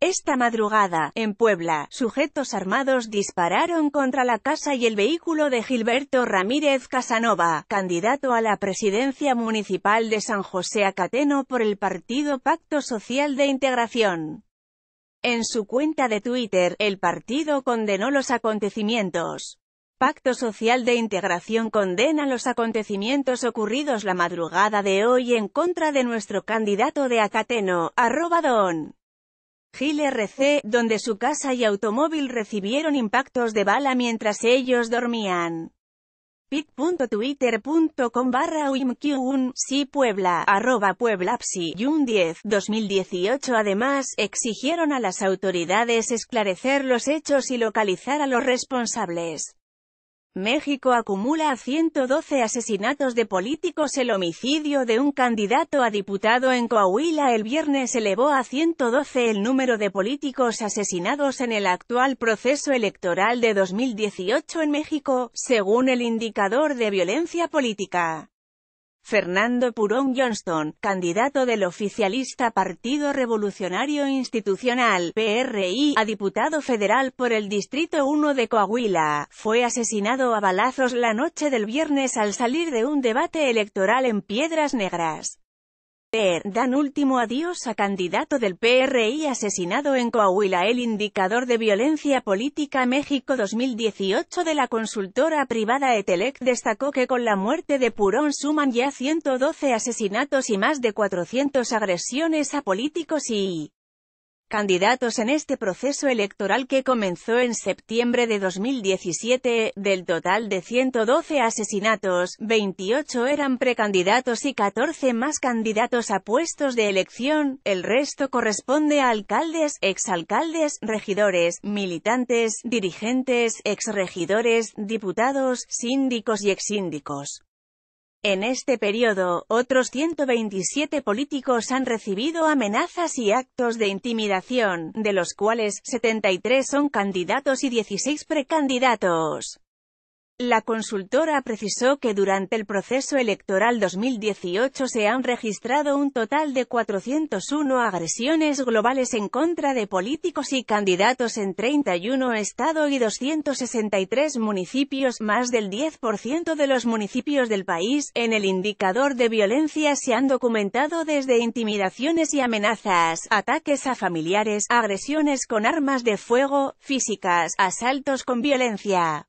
Esta madrugada, en Puebla, sujetos armados dispararon contra la casa y el vehículo de Gilberto Ramírez Casanova, candidato a la presidencia municipal de San José Acateno por el partido Pacto Social de Integración. En su cuenta de Twitter, el partido condenó los acontecimientos. Pacto Social de Integración condena los acontecimientos ocurridos la madrugada de hoy en contra de nuestro candidato de Acateno, arroba don. Gil RC, donde su casa y automóvil recibieron impactos de bala mientras ellos dormían. pit.twitter.com barra uimq si Puebla, arroba Pueblapsi, 10, 2018 Además, exigieron a las autoridades esclarecer los hechos y localizar a los responsables. México acumula a 112 asesinatos de políticos. El homicidio de un candidato a diputado en Coahuila el viernes elevó a 112 el número de políticos asesinados en el actual proceso electoral de 2018 en México, según el indicador de violencia política. Fernando Purón Johnston, candidato del oficialista Partido Revolucionario Institucional, PRI, a diputado federal por el Distrito 1 de Coahuila, fue asesinado a balazos la noche del viernes al salir de un debate electoral en Piedras Negras. Dan último adiós a candidato del PRI asesinado en Coahuila El indicador de violencia política México 2018 de la consultora privada Etelec destacó que con la muerte de Purón suman ya 112 asesinatos y más de 400 agresiones a políticos y candidatos en este proceso electoral que comenzó en septiembre de 2017, del total de 112 asesinatos, 28 eran precandidatos y 14 más candidatos a puestos de elección, el resto corresponde a alcaldes, exalcaldes, regidores, militantes, dirigentes, exregidores, diputados, síndicos y exsíndicos. En este periodo, otros 127 políticos han recibido amenazas y actos de intimidación, de los cuales 73 son candidatos y 16 precandidatos. La consultora precisó que durante el proceso electoral 2018 se han registrado un total de 401 agresiones globales en contra de políticos y candidatos en 31 estados y 263 municipios, más del 10% de los municipios del país. En el indicador de violencia se han documentado desde intimidaciones y amenazas, ataques a familiares, agresiones con armas de fuego, físicas, asaltos con violencia.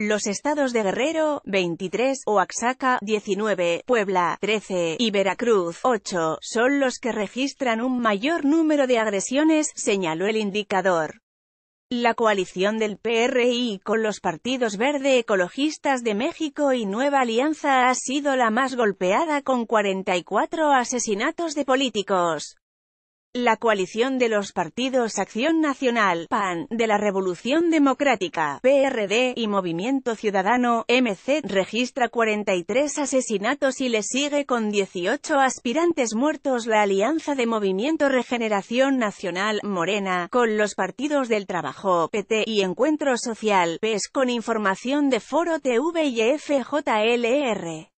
Los estados de Guerrero, 23, Oaxaca, 19, Puebla, 13 y Veracruz, 8, son los que registran un mayor número de agresiones, señaló el indicador. La coalición del PRI con los partidos Verde Ecologistas de México y Nueva Alianza ha sido la más golpeada con 44 asesinatos de políticos. La coalición de los partidos Acción Nacional, PAN, de la Revolución Democrática, PRD y Movimiento Ciudadano, MC, registra 43 asesinatos y le sigue con 18 aspirantes muertos la alianza de Movimiento Regeneración Nacional, Morena, con los partidos del Trabajo, PT y Encuentro Social, PES, con información de Foro TV y e FJLR. E